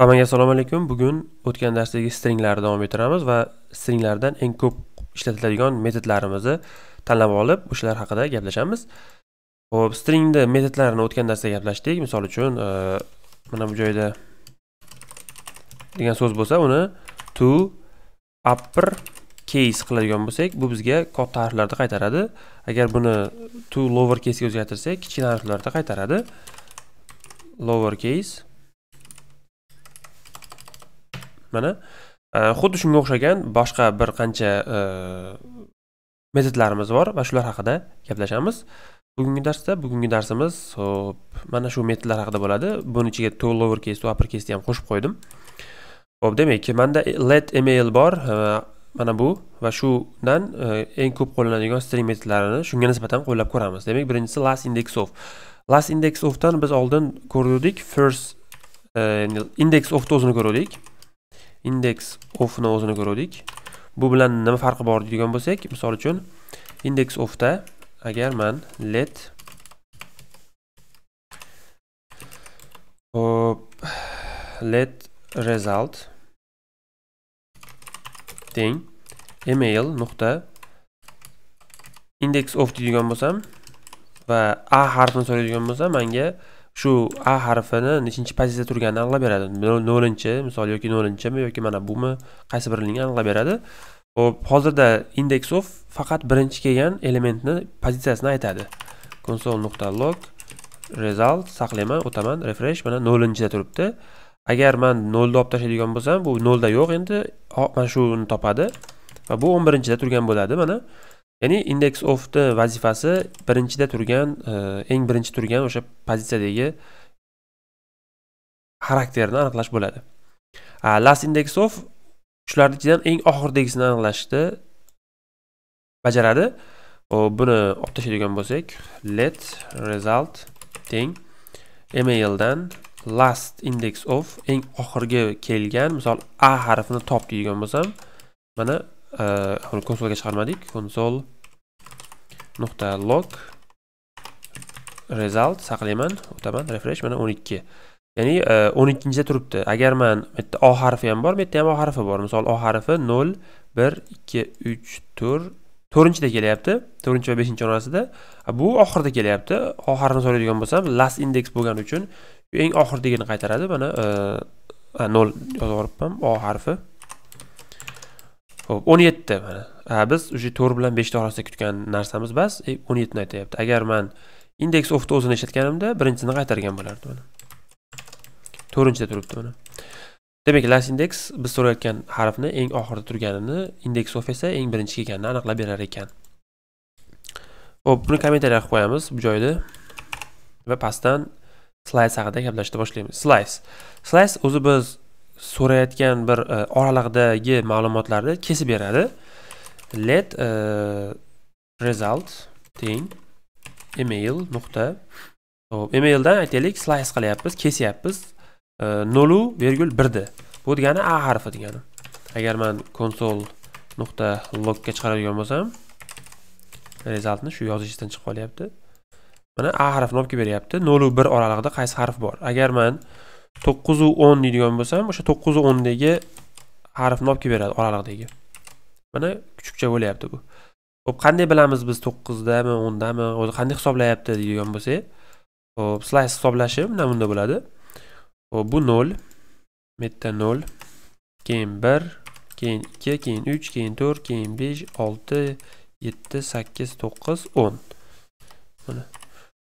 hammaga assalomu alaykum bugun o'tgan darsdagi stringlarni davom ettiramiz va stringlardan eng ko'p ishlatiladigan metodlarimizni tanlab olib o'shalar haqida gaplashamiz ho'p stringni metodlarini o'tgan darsda gaplashdik misol uchun e, mana bu joyda degan so'z bo'lsa uni to upper case qiladigan bo'lsak bu bizga katta harflarda qaytaradi agar buni to lower casega o'zgartirsak kichkina harflarda qaytaradi lower case mana e, xuddi shunga o'xshagan boshqa bir qancha e, metodlarimiz bor va shular haqida gaplashamiz bugungi darsda bugungi darsimiz hop mana shu metodlar haqida bo'ladi buni ichiga to lower case upper caseni ham qo'shib qo'ydim ho'p demak manda let email bor e, mana bu va shudan eng ko'p qo'llanadigan string metodlarini shunga nisbatan qo'llab ko'ramiz demak birinchisi last index of last index ofdan biz oldin ko'rgandik first index ofni o'zini ko'rgandik index of ni o'zini ko'ruvdik bu bilan nima farqi bor degan bo'lsak misol uchun index of da agar man let hop let result teng email nuqta index of deydigan bo'lsam va a harfini so'raydigan bo'lsa menga shu a harfini nechinchi pozitsiyada turganini aniqlab beradi nolinchi misol yoki nolinchimi yoki mana bumi qaysi birligini aniqlab beradi ho'p hozirda index of faqat birinchi kelgan elementni pozitsiyasini aytadi konsol nuqta log result saqlayman o'taman refresh mana nolinchida turibdi agar man nolni olib tashlaydigan bo'lsam bu nolda yo'q endi mana shuni topadi va bu o'n birinchida turgan bo'ladi mana ya'ni index ofni vazifasi birinchida turgan e, eng birinchi turgan o'sha pozitsiyadagi xarakterni aniqlash bo'ladi last index of shularni ichidan eng oxiridagisini aniqlashni bajaradi buni olib tashlaydigan bo'lsak let result teng maildan last index of eng oxirgi kelgan misol a harfini top deydigan bo'lsam mana e, konsolga chiqarmadik konsol nuqta log result saqlayman o'taman refresh mana 12 ya'ni 12-da e, turibdi agar man bu yerda o harfi ham bor bu yerda ham o harfi bor misol o harfi 0 1 2 3 4 to'rtinchida kelyapti to'rtinchi va beshinchi orasida bu oxirida kelyapti o harfini so'raydigan bo'lsam last index bo'lgani uchun eng oxirdagini qaytaradi mana e, nol yozib yuboribman o harfi ho'p o'n yetti mana biz уже to'rt bilan beshta orasida kutgan narsamiz bas e, o'n yettini aytyapti agar man indeks ofni o'zini ishlatganimda birinchisini qaytargan bo'lardi mana to'rtinchida turibdi mana demak last index biz so'rayotgan harfni eng oxirida turganini indeks of esa eng birinchi kelganini aniqlab berar ekan ho'p buni kommentariya qilib qo'yamiz bu joyda va pastdan slays haqida gaplashishni boshlaymiz slays slays o'zi biz so'rayotgan bir e, oraliqdagi ma'lumotlarni kesib beradi let uh, result teng email nuqta hop emaildan aytaylik slice qilyapmiz kesyapmiz e, nolu vergul birni bu degani a harfi degani agar man konsol nuqta logga chiqaradigan bo'lsam rezultni shu yozishdan chiqib qolyapti mana a harfini olib kelib beryapti nolu bir oralig'ida qaysi harf bor agar man to'qqizu o'n deydigan bo'lsam o'sha to'qqizu o'ndagi harfni olib kelib beradi oraliqdagi mana kuchab bo'lyapti bu ho'p qanday bilamiz biz to'qqizdami o'ndami o'zi qanday hisoblayapti deydigan bo'lsak ho'p slays hisoblashi mana bunda bo'ladi ho'p bu nol bu yerda nol keyin bir keyin ikki keyin uch keyin to'rt keyin besh olti yetti sakkiz to'qqiz o'n mana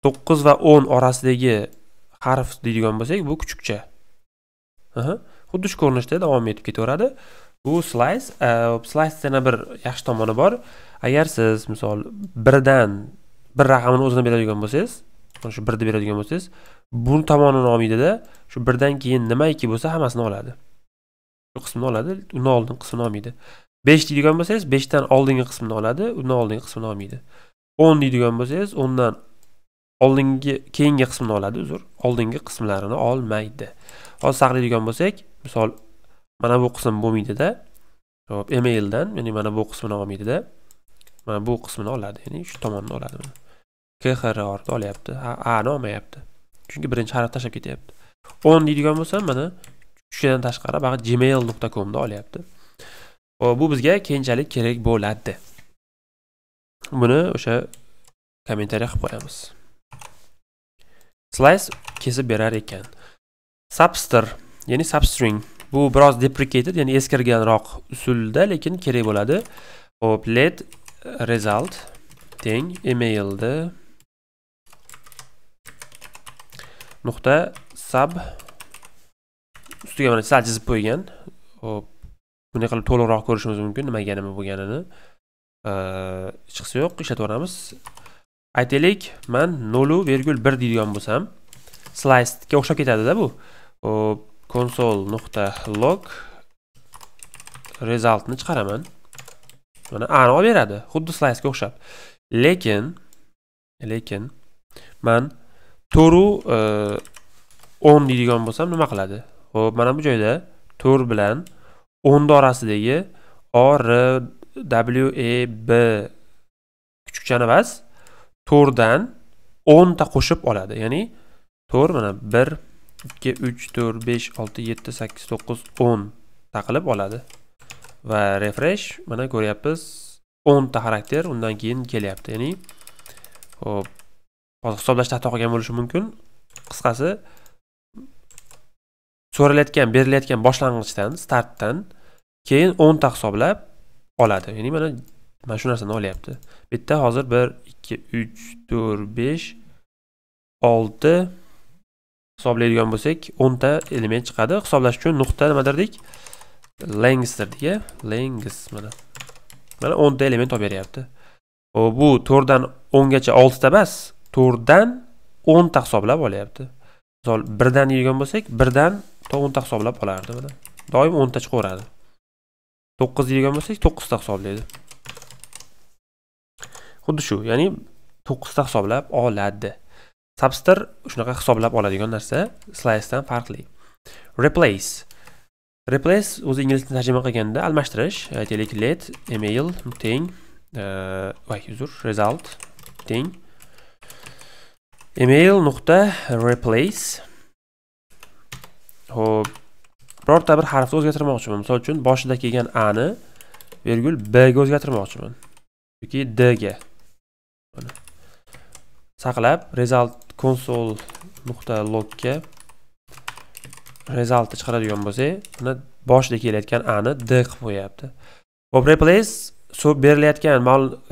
to'qqiz va o'n orasidagi harf deydigan bo'lsak bu kuchukcha xuddi shu ko'rinishda davom etib ketaveradi u slays e, slice yana bir yaxshi tomoni bor agar siz misol birdan bir raqamini o'zini beradigan bo'lsangiz shu birni beradigan bo'lsangiz bu tomonini olmaydida shu birdan keyin nimaiki bo'lsa hammasini oladi shu qismini oladi undan oldingi qismini olmaydi besh deydigan bo'lsangiz beshdan oldingi qismini oladi undan oldingi qismini olmaydi o'n deydigan bo'lsangiz o'ndan oldingi keyingi qismini oladi uzr oldingi qismlarini olmaydi hozir saqlaydigan bo'lsak misol mana bu qism bo'lmaydida hop emaildan ya'ni mana bu qismini olmaydida mana bu qismini oladi ya'ni shu tomonni oladi khr olyapti ani olmayapti chunki birinchi harf tashlab ketyapti o'n deydigan bo'lsam mana shudan tashqari bag'i gmail nuqta comni olyapti hop bu bizga keyinchalik kerak bo'ladi buni o'sha kommentariya qilib qo'yamiz slays kesib berar ekan substr ya'ni substring bu biroz deprecated ya'ni eskirganroq usulda lekin kerak bo'ladi ho'p let result teng emailni nuqta sub ustiga mana sal chizib qo'ygan ho'p bunday qilib to'liqroq ko'rishimiz mumkin nimaga nima bo'lganini hech qisi yo'q ishlatib yuboramiz aytaylik man nolu vergul bir deydigan bo'lsam slaysga o'xshab ketadida bu ho'p konsol log resultni chiqaraman mana ni olib beradi xuddi slaysga o'xshab lekin lekin man to'ru e, o'n deydigan bo'lsam nima qiladi ho'p mana bu joyda to'r bilan o'nni orasidagi o r w e b kuchukchani bas to'rdan o'nta qo'shib oladi ya'ni to'r mana bir 2 3 4 5 6 7 8 9 10 taqilib oladi va refresh mana ko'ryapmiz 10 ta xarakter undan keyin kelyapti ya'ni hop hozir hisoblashda xato qilgan bo'lishi mumkin qisqasi so'ralayotgan berilayotgan boshlang'ichdan startdan keyin 10 ta hisoblab oladi ya'ni mana mana shu narsani olyapti bitta hozir 1 2 3 4 5 6 hisoblaydigan bo'lsak 10 ta element chiqadi hisoblash uchun nuqta nima derdik length derdik lengs mana mana 10 ta element olib beryapti bu 4 dan 10 gacha emas 4 dan 10 ta hisoblab olyapti misol 1 dan bo'lsak 1 dan to 10 ta hisoblab olardi mana doim 10 ta chiqaveradi 9 deydigan bo'lsak 9 ta hisoblaydi xuddi shu ya'ni 9 ta hisoblab oladi substr shunaqa hisoblab oladigan narsa dan farqli replace replace o'zi ingliz tilida tarjima qilganda almashtirish aytaylik e, let email teng e, voy uzr result teng email nuqta replace ho'p birorta bir harfni o'zgartirmoqchiman misol uchun boshida kelgan a ni vergul b ga o'zgartirmoqchiman yoki d ga saqlab result console.logga nuqta resultni chiqaradigan bo'lsak buni boshda kelayotgan a ni d qilib qo'yapti hop replace so berilayotgan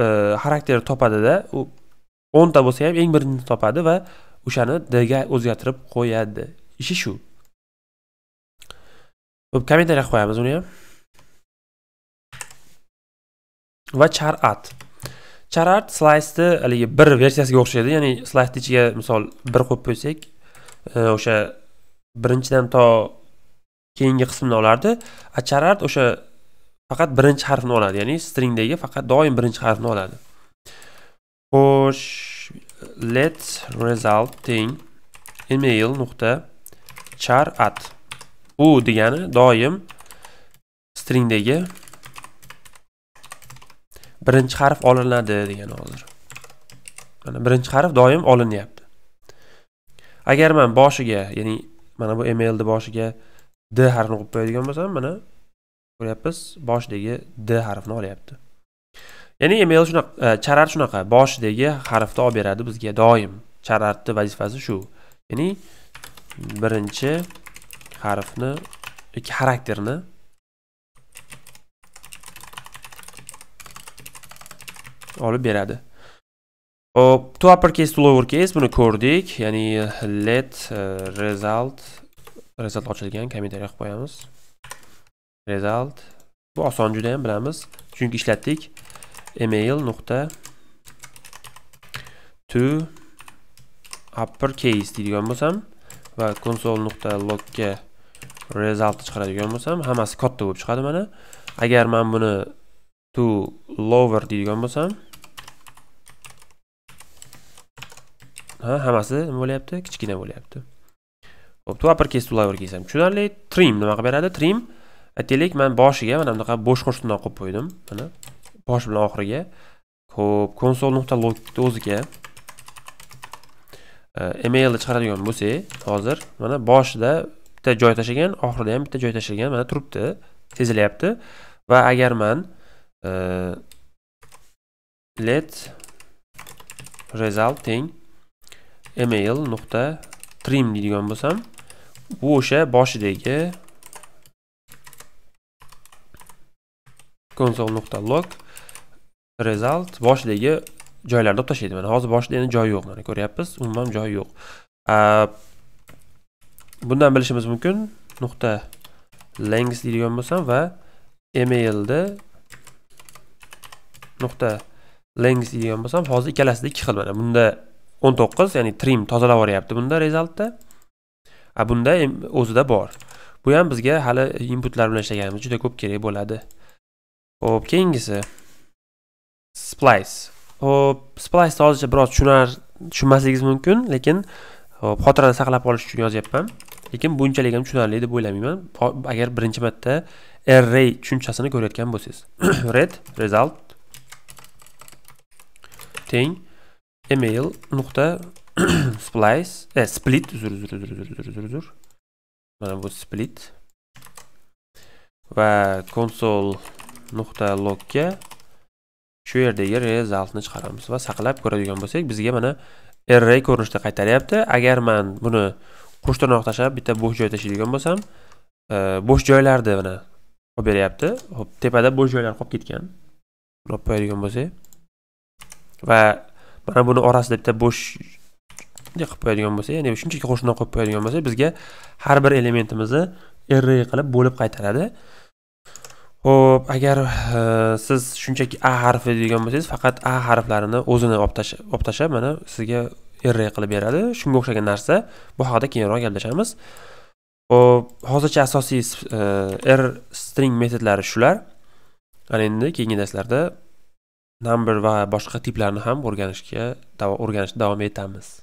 e, xarakterni topadida u 10 ta bo'lsa ham eng birinchisini topadi va o'shani d ga o'zgartirib qo'yadi ishi shu ho'p kommentariya qo'yamiz uni ham va char at charart slaysni haligi bir versiyasiga o'xshaydi ya'ni slaysni ichiga misol bir qo'yib qo'ysak e, o'sha birinchidan to keyingi qismni olardi a charart o'sha faqat birinchi harfni oladi ya'ni stringdagi faqat doim birinchi harfni oladi xo'sh let result teng email nuqta char at u degani doim stringdagi birinchi harf olinadi degan hozir mana birinchi harf doim olinyapti agar man boshiga ya'ni mana bu emailni boshiga d harfini qo'yib qo'yadigan bo'lsam mana ko'ryapmiz boshidagi d harfini olyapti ya'ni email shunaqa e, charar shunaqa boshidagi harfni olib beradi bizga doim chararni vazifasi shu ya'ni birinchi harfni ikki xarakterni olib beradi hop to upper case to lower case buni ko'rdik ya'ni let uh, result result ochilgan kommentariya qilib qo'yamiz result bu oson juda ham bilamiz chunki ishlatdik email nuqta to upper case deydigan bo'lsam va konsol nuqta logga result chiqaradigan bo'lsam hammasi katta bo'lib chiqadi mana agar man buni to lower deydigan bo'lsam ha hammasi nima bo'lyapti kichkina bo'lyapti bo'pti case birkez case ham tushunarli trim nima qilib beradi trim aytaylik man boshiga mana bunaqa bo'sh qo'shtiqdan qo'yib qo'ydim mana bosh bilan oxiriga ho'p konsol nuqta logni o'ziga emailni chiqaradigan bo'lsak hozir mana boshida bitta joy tashlagan oxirida ham bitta joy tashlagan mana turibdi sezilyapti va agar man let result teng email nuqta trim deydigan bo'lsam bu o'sha boshidagi console nuqta log result boshidagi joylarni olib tashlaydi mana hozir boshida endi joy yo'q mana ko'ryapmiz umuman joy yo'q bundan bilishimiz mumkin nuqta lengs deydigan bo'lsam va emailni nuqta lengs deydigan bo'lsam hozir ikkalasida ikki xil mana bunda o'n to'qqiz ya'ni trim tozalab yuboryapti bunda resultda a bunda o'zida bor bu ham bizga hali inputlar bilan ishlaganimiz juda ko'p kerak bo'ladi ho'p keyingisi splice ho'p splice hozircha biroz tushunar tushunmasligingiz mumkin lekin hop xotirada saqlab qolish uchun yozyapman lekin bunchalik ham tushunarli deb o'ylamayman agar birinchi marta array tushunchasini ko'rayotgan bo'lsangiz red result teng email nuqta splice e, split uzr uzr uzr uzr uzr uzr mana bu split va console nuqta logga shu yerdagi resultni chiqaramiz va saqlab ko'radigan bo'lsak bizga mana array ko'rinishda qaytaryapti agar man buni qo'shtirnoq tashlab bitta bo'sh joy tashlaydigan bo'lsam e, bo'sh joylarni mana olib beryapti hop tepada bo'sh joylar qolib ketgan buni olib qo'yadigan bo'lsak va mana buni orasida bitta bo'sh qilib qo'yadigan bo'lsak ya'ni shunchaki qo'shnoq qo'yib qo'yadigan bo'lsak bizga har bir elementimizni array qilib bo'lib qaytaradi ho'p agar e, siz shunchaki a harfi degan bo'lsangiz faqat a harflarini o'zini olib tashlab mana sizga array qilib beradi shunga o'xshagan narsa bu haqida keyinroq gaplashamiz ho'p hozircha asosiy e, r string metodlari shular ana endi keyingi darslarda number va boshqa tiplarni ham o'rganishga o'rganishni davom etamiz